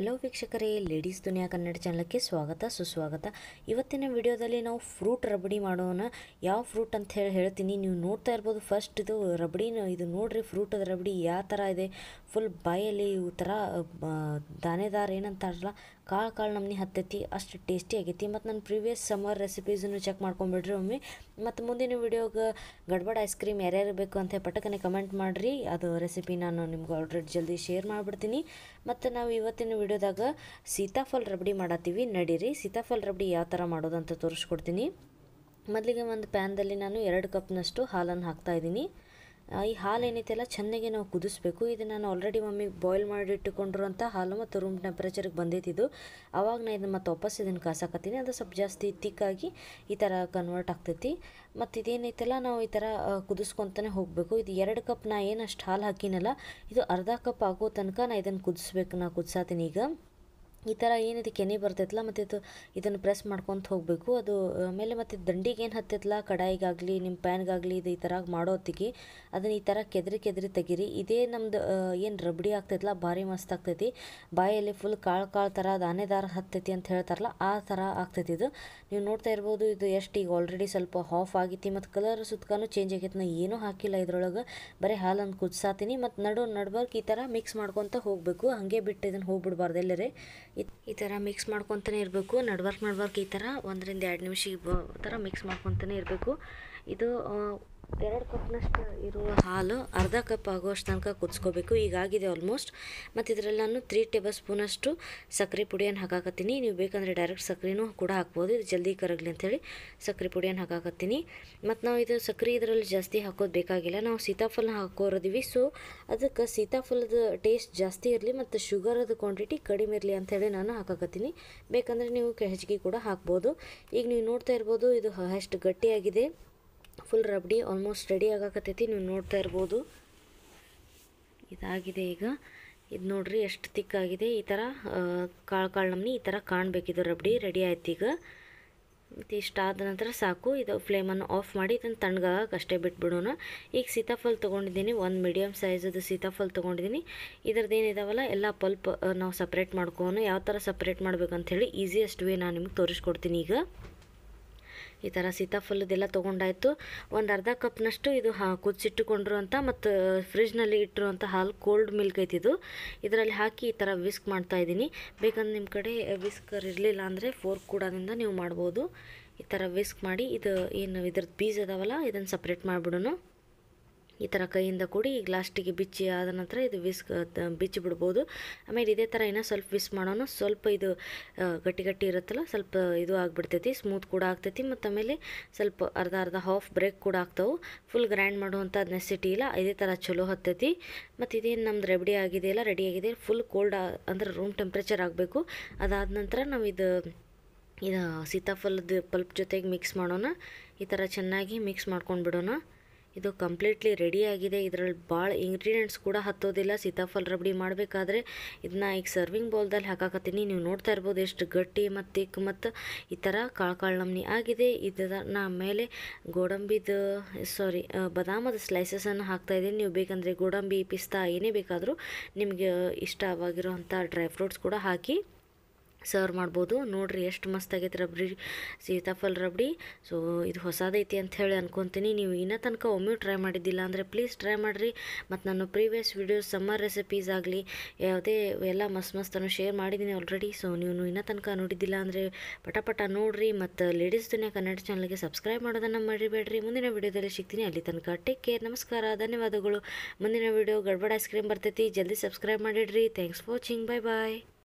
ಎಲ್ಲೋ ವೀಕ್ಷಕರೇ ಲೇಡೀಸ್ ದುನಿಯಾ ಕನ್ನಡ ಚಾನಲ್ಗೆ ಸ್ವಾಗತ ಸುಸ್ವಾಗತ ಇವತ್ತಿನ ವಿಡಿಯೋದಲ್ಲಿ ನಾವು ಫ್ರೂಟ್ ರಬಡಿ ಮಾಡೋಣ ಯಾವ ಫ್ರೂಟ್ ಅಂತ ಹೇಳಿ ಹೇಳ್ತೀನಿ ನೀವು ನೋಡ್ತಾ ಇರ್ಬೋದು ಫಸ್ಟ್ ಇದು ರಬಡಿ ಇದು ನೋಡ್ರಿ ಫ್ರೂಟ್ ರಬಡಿ ಯಾವ ಥರ ಇದೆ ಫುಲ್ ಬಾಯಲ್ಲಿ ಇವು ಥರ ದಾನೆದಾರ ಏನಂತಾರಲ್ಲ ಕಾಳು ಕಾಳು ನಮ್ನಿ ಹತ್ತೈತಿ ಅಷ್ಟು ಟೇಸ್ಟಿ ಆಗೈತಿ ಮತ್ತು ನನ್ನ ಪ್ರೀವಿಯಸ್ ಸಮ್ಮರ್ ರೆಸಿಪೀಸನ್ನು ಚೆಕ್ ಮಾಡ್ಕೊಂಬಿಡ್ರಿ ಒಮ್ಮೆ ಮತ್ತು ಮುಂದಿನ ವೀಡಿಯೋಗೆ ಗಡ್ಬಡ್ ಐಸ್ ಕ್ರೀಮ್ ಯಾರ್ಯಾರು ಬೇಕು ಅಂತ ಪಟಕನೆ ಕಮೆಂಟ್ ಮಾಡಿರಿ ಅದು ರೆಸಿಪಿ ನಾನು ನಿಮ್ಗೆ ಆಲ್ರೆಡಿ ಜಲ್ದಿ ಶೇರ್ ಮಾಡಿಬಿಡ್ತೀನಿ ಮತ್ತು ನಾವು ಇವತ್ತಿನ ವೀಡಿಯೋದಾಗ ಸೀತಾಫಲ್ ರಬಡಿ ಮಾಡತ್ತೀವಿ ನಡೀರಿ ಸೀತಾಫಲ್ ರಬಡಿ ಯಾವ ಥರ ಮಾಡೋದು ಅಂತ ತೋರಿಸ್ಕೊಡ್ತೀನಿ ಮೊದಲಿಗೆ ಒಂದು ಪ್ಯಾನ್ದಲ್ಲಿ ನಾನು ಎರಡು ಕಪ್ನಷ್ಟು ಹಾಲನ್ನು ಹಾಕ್ತಾಯಿದ್ದೀನಿ ಈ ಹಾಲು ಏನೈತೆಲ್ಲ ಚೆನ್ನಾಗಿ ನಾವು ಕುದಿಸ್ಬೇಕು ಇದು ನಾನು ಆಲ್ರೆಡಿ ಮಮ್ಮಿಗೆ ಬಾಯ್ಲ್ ಮಾಡಿಟ್ಟುಕೊಂಡಿರೋಂಥ ಹಾಲು ಮತ್ತು ರೂಮ್ ಟೆಂಪ್ರೇಚರ್ಗೆ ಬಂದೈತಿದ್ದು ಅವಾಗ ನಾನು ಇದನ್ನು ಮತ್ತೆ ವಾಪಸ್ ಇದನ್ನು ಕಾಸಾಕತ್ತೀನಿ ಅದು ಸ್ವಲ್ಪ ಜಾಸ್ತಿ ತಿಕ್ಕಾಗಿ ಈ ಥರ ಕನ್ವರ್ಟ್ ಆಗ್ತೈತಿ ಮತ್ತು ಇದೇನೈತಲ್ಲ ನಾವು ಈ ಥರ ಕುದಿಸ್ಕೊತಾನೆ ಹೋಗಬೇಕು ಇದು ಎರಡು ಕಪ್ ನಾ ಏನು ಅಷ್ಟು ಹಾಲು ಹಾಕಿನಲ್ಲ ಇದು ಅರ್ಧ ಕಪ್ ಆಗೋ ತನಕ ನಾನು ಇದನ್ನು ಕುದಿಸ್ಬೇಕು ನಾ ಕುದಿಸಾತೀನಿ ಈಗ ಈ ಥರ ಏನಿದೆ ಕೆನೆ ಬರ್ತೈತಲ್ಲ ಮತ್ತು ಇದು ಇದನ್ನು ಪ್ರೆಸ್ ಮಾಡ್ಕೊತ ಹೋಗಬೇಕು ಅದು ಆಮೇಲೆ ಮತ್ತು ದಂಡಿಗೆ ಏನು ಹತ್ತೈತಲ್ಲ ಕಡಾಯಿಗಾಗಲಿ ನಿಮ್ಮ ಪ್ಯಾನ್ಗಾಗಲಿ ಇದು ಈ ಥರ ಮಾಡೋ ಹೊತ್ತಿಗೆ ಅದನ್ನು ಈ ಥರ ಕೆದರಿ ಕೆದರಿ ತೆಗೀರಿ ಇದೇ ನಮ್ಮದು ಏನು ರಬಡಿ ಆಗ್ತೈತಲ್ಲ ಭಾರಿ ಮಸ್ತ್ ಆಗ್ತೈತಿ ಬಾಯಲ್ಲಿ ಫುಲ್ ಕಾಳು ಕಾಳು ಥರ ದಾನೆ ದಾರ ಹತ್ತೈತಿ ಅಂತ ಹೇಳ್ತಾರಲ್ಲ ಆ ಥರ ಆಗ್ತೈತಿ ಇದು ನೀವು ನೋಡ್ತಾ ಇರ್ಬೋದು ಇದು ಎಷ್ಟು ಈಗ ಆಲ್ರೆಡಿ ಸ್ವಲ್ಪ ಹಾಫ್ ಆಗೈತಿ ಮತ್ತು ಕಲರ್ ಸುತ್ಕಾನು ಚೇಂಜ್ ಆಗೈತಿ ನಾ ಏನೂ ಹಾಕಿಲ್ಲ ಇದ್ರೊಳಗೆ ಬರೀ ಹಾಲನ್ನು ಕುದಿಸಾತೀನಿ ಮತ್ತು ನಡು ನಡ್ಬರ್ಕ್ ಈ ಥರ ಮಿಕ್ಸ್ ಮಾಡ್ಕೊತ ಹೋಗಬೇಕು ಹಾಗೆ ಬಿಟ್ಟು ಇದನ್ನು ಹೋಗ್ಬಿಡ್ಬಾರ್ದು ಎಲ್ಲರೇ ಈ ಥರ ಮಿಕ್ಸ್ ಮಾಡ್ಕೊತಾನೆ ಇರಬೇಕು ನಡ್ವರ್ಕ್ ನಡ್ವರ್ಕ್ ಈ ಥರ ಒಂದರಿಂದ ಎರಡು ನಿಮಿಷ ಥರ ಮಿಕ್ಸ್ ಮಾಡ್ಕೊತಾನೆ ಇರಬೇಕು ಇದು ಎರಡು ಕಪ್ನಷ್ಟು ಇರುವ ಹಾಲು ಅರ್ಧ ಕಪ್ ಆಗುವಷ್ಟು ತನಕ ಕುದಿಸ್ಕೋಬೇಕು ಈಗಾಗಿದೆ ಆಲ್ಮೋಸ್ಟ್ ಮತ್ತು ಇದರಲ್ಲಿ ನಾನು ತ್ರೀ ಟೇಬಲ್ ಸ್ಪೂನಷ್ಟು ಸಕ್ಕರೆ ಪುಡಿಯನ್ನು ಹಾಕಾಕತ್ತೀನಿ ನೀವು ಬೇಕಂದರೆ ಡೈರೆಕ್ಟ್ ಸಕ್ಕರೆನೂ ಕೂಡ ಹಾಕ್ಬೋದು ಇದು ಜಲ್ದಿ ಕರಗಲಿ ಅಂಥೇಳಿ ಸಕ್ಕರೆ ಪುಡಿಯನ್ನು ಹಾಕಾಕತ್ತೀನಿ ಮತ್ತು ನಾವು ಇದು ಸಕ್ಕರೆ ಇದರಲ್ಲಿ ಜಾಸ್ತಿ ಹಾಕೋದು ಬೇಕಾಗಿಲ್ಲ ನಾವು ಸೀತಾಫಲ ಹಾಕೋರದೀವಿ ಸೊ ಅದಕ್ಕೆ ಸೀತಾಫಲದ ಟೇಸ್ಟ್ ಜಾಸ್ತಿ ಇರಲಿ ಮತ್ತು ಶುಗರದ ಕ್ವಾಂಟಿಟಿ ಕಡಿಮೆ ಇರಲಿ ಅಂಥೇಳಿ ನಾನು ಹಾಕಾಕತ್ತೀನಿ ಬೇಕಂದರೆ ನೀವು ಹೆಚ್ಚಿಗೆ ಕೂಡ ಹಾಕ್ಬೋದು ಈಗ ನೀವು ನೋಡ್ತಾ ಇರ್ಬೋದು ಇದು ಅಷ್ಟು ಗಟ್ಟಿಯಾಗಿದೆ ಫುಲ್ ರಬಡಿ ಆಲ್ಮೋಸ್ಟ್ ರೆಡಿ ಆಗಾಕತ್ತೈತಿ ನೀವು ನೋಡ್ತಾ ಇರ್ಬೋದು ಇದಾಗಿದೆ ಈಗ ಇದು ನೋಡ್ರಿ ಎಷ್ಟು ತಿಕ್ಕಾಗಿದೆ ಈ ಥರ ಕಾಳು ಕಾಳು ನಮ್ನಿ ಈ ಥರ ಕಾಣಬೇಕಿದು ರಬಡಿ ರೆಡಿ ಆಯ್ತು ಈಗ ಮತ್ತು ಆದ ನಂತರ ಸಾಕು ಇದು ಫ್ಲೇಮನ್ನು ಆಫ್ ಮಾಡಿ ಇದನ್ನು ತಣ್ಣಗಾಗಕ್ಕೆ ಅಷ್ಟೇ ಬಿಟ್ಬಿಡೋಣ ಈಗ ಸೀತಾಫಲ್ ತೊಗೊಂಡಿದ್ದೀನಿ ಒಂದು ಮೀಡಿಯಮ್ ಸೈಜದ್ದು ಸೀತಾಫಲ್ ತೊಗೊಂಡಿದ್ದೀನಿ ಇದ್ರದ್ದು ಏನಿದಾವಲ್ಲ ಎಲ್ಲ ಪಲ್ಪ್ ನಾವು ಸಪ್ರೇಟ್ ಮಾಡ್ಕೋಣ ಯಾವ ಥರ ಸಪ್ರೇಟ್ ಹೇಳಿ ಈಸಿಯೆಸ್ಟ್ ವೇ ನಾನು ನಿಮ್ಗೆ ತೋರಿಸ್ಕೊಡ್ತೀನಿ ಈಗ ಈ ಥರ ಸೀತಾಫಲದೆಲ್ಲ ತೊಗೊಂಡಾಯಿತು ಒಂದು ಅರ್ಧ ಕಪ್ನಷ್ಟು ಇದು ಹಾ ಕುದಿಸಿಟ್ಟುಕೊಂಡಿರುವಂಥ ಮತ್ತು ಫ್ರಿಜ್ನಲ್ಲಿ ಇಟ್ಟಿರುವಂಥ ಹಾಲು ಕೋಲ್ಡ್ ಮಿಲ್ಕ್ ಐತಿದು ಇದರಲ್ಲಿ ಹಾಕಿ ಈ ಥರ ವಿಸ್ಕ್ ಮಾಡ್ತಾ ಇದ್ದೀನಿ ಬೇಕಂದ್ರೆ ನಿಮ್ಮ ಕಡೆ ವಿಸ್ಕರ್ ಇರಲಿಲ್ಲ ಅಂದರೆ ಫೋರ್ಕ್ ಕೂಡದಿಂದ ನೀವು ಮಾಡ್ಬೋದು ಈ ಥರ ವಿಸ್ಕ್ ಮಾಡಿ ಇದು ಏನು ಇದ್ರದ್ದು ಬೀಜ ಅದಾವಲ್ಲ ಇದನ್ನು ಸಪ್ರೇಟ್ ಮಾಡಿಬಿಡೋಣ ಈ ಥರ ಕೈಯಿಂದ ಕೂಡಿ ಈಗ ಲಾಸ್ಟಿಗೆ ಬಿಚ್ಚಿ ಆದ ನಂತರ ಇದು ವಿಸ್ ಬಿಚ್ಚಿ ಬಿಡ್ಬೋದು ಆಮೇಲೆ ಇದೇ ಥರ ಏನೋ ಸ್ವಲ್ಪ ವಿಸ್ ಮಾಡೋಣ ಸ್ವಲ್ಪ ಇದು ಗಟ್ಟಿ ಗಟ್ಟಿ ಇರುತ್ತಲ್ಲ ಸ್ವಲ್ಪ ಇದು ಆಗಿಬಿಡ್ತೈತಿ ಸ್ಮೂತ್ ಕೂಡ ಆಗ್ತೈತಿ ಮತ್ತು ಆಮೇಲೆ ಸ್ವಲ್ಪ ಅರ್ಧ ಅರ್ಧ ಹಾಫ್ ಬ್ರೇಕ್ ಕೂಡ ಆಗ್ತವೆ ಫುಲ್ ಗ್ರ್ಯಾಂಡ್ ಮಾಡುವಂಥ ನೆಸಿಟಿ ಇಲ್ಲ ಇದೇ ಥರ ಚಲೋ ಹತ್ತೈತಿ ಮತ್ತು ಇದೇನು ನಮ್ದು ರೆಡಿ ಆಗಿದೆಯಲ್ಲ ರೆಡಿ ಆಗಿದೆ ಫುಲ್ ಕೋಲ್ಡ್ ಅಂದರೆ ರೂಮ್ ಟೆಂಪ್ರೇಚರ್ ಆಗಬೇಕು ಅದಾದ ನಂತರ ನಾವು ಇದು ಇದು ಸೀತಾಫಲದ ಪಲ್ಪ್ ಜೊತೆಗೆ ಮಿಕ್ಸ್ ಮಾಡೋಣ ಈ ಥರ ಚೆನ್ನಾಗಿ ಮಿಕ್ಸ್ ಮಾಡ್ಕೊಂಡು ಬಿಡೋಣ ಇದು ಕಂಪ್ಲೀಟ್ಲಿ ರೆಡಿ ಆಗಿದೆ ಇದರಲ್ಲಿ ಭಾಳ ಇಂಗ್ರೀಡಿಯೆಂಟ್ಸ್ ಕೂಡ ಹತ್ತೋದಿಲ್ಲ ಸೀತಾಫಲ ರಬಡಿ ಮಾಡಬೇಕಾದ್ರೆ ಇದನ್ನ ಈಗ ಸರ್ವಿಂಗ್ ಬೌಲ್ದಲ್ಲಿ ಹಾಕಾಕತ್ತೀನಿ ನೀವು ನೋಡ್ತಾ ಇರ್ಬೋದು ಎಷ್ಟು ಗಟ್ಟಿ ಮತ್ತು ಇಕ್ ಮತ್ತು ಈ ಥರ ಕಾಳು ಕಾಳು ನಮ್ನಿ ಆಗಿದೆ ಇದನ್ನ ಆಮೇಲೆ ಗೋಡಂಬಿದು ಸಾರಿ ಬದಾಮದ ಸ್ಲೈಸಸನ್ನು ಹಾಕ್ತಾಯಿದ್ದೀನಿ ನೀವು ಬೇಕಂದರೆ ಗೋಡಂಬಿ ಪಿಸ್ತಾ ಏನೇ ಬೇಕಾದರೂ ನಿಮಗೆ ಇಷ್ಟವಾಗಿರುವಂಥ ಡ್ರೈ ಫ್ರೂಟ್ಸ್ ಕೂಡ ಹಾಕಿ ಸರ್ವ್ ಮಾಡ್ಬೋದು ನೋಡಿರಿ ಎಷ್ಟು ಮಸ್ತಾಗೈತೆ ರಬ್ಡಿ ಸೀತಾಫಲ ರಬ್ಡಿ ಸೊ ಇದು ಹೊಸದೈತಿ ಅಂತ ಹೇಳಿ ಅನ್ಕೊಂತೀನಿ ನೀವು ಇನ್ನೂ ತನಕ ಒಮ್ಮೆ ಟ್ರೈ ಮಾಡಿದ್ದಿಲ್ಲ ಅಂದರೆ ಪ್ಲೀಸ್ ಟ್ರೈ ಮಾಡಿರಿ ಮತ್ತು ನಾನು ಪ್ರೀವಿಯಸ್ ವೀಡಿಯೋಸ್ ಸಮ್ಮರ್ ರೆಸಿಪೀಸ್ ಆಗಲಿ ಯಾವುದೇ ಎಲ್ಲ ಮಸ್ತ್ ಮಸ್ತನ್ನು ಶೇರ್ ಮಾಡಿದ್ದೀನಿ ಆಲ್ರೆಡಿ ಸೊ ನೀವು ಇನ್ನೂ ತನಕ ನೋಡಿದ್ದಿಲ್ಲ ಅಂದರೆ ಪಟಾಪಟ ನೋಡಿರಿ ಮತ್ತು ಲೇಡೀಸ್ ದುನಿಯಾ ಕನ್ನಡ ಚಾನಲ್ಗೆ ಸಬ್ಸ್ಕ್ರೈಬ್ ಮಾಡೋದನ್ನು ಮರಿಬೇಡ್ರಿ ಮುಂದಿನ ವಿಡಿಯೋದಲ್ಲಿ ಸಿಗ್ತೀನಿ ಅಲ್ಲಿ ತನಕ ಟೇಕ್ ಕೇರ್ ನಮಸ್ಕಾರ ಧನ್ಯವಾದಗಳು ಮುಂದಿನ ವೀಡಿಯೋ ಗಡ್ಬಡ್ ಐಸ್ ಕ್ರೀಮ್ ಬರ್ತೈತಿ ಜಲ್ದಿ ಸಬ್ಸ್ಕ್ರೈಬ್ ಮಾಡಿಡ್ರಿ thanks for watching bye bye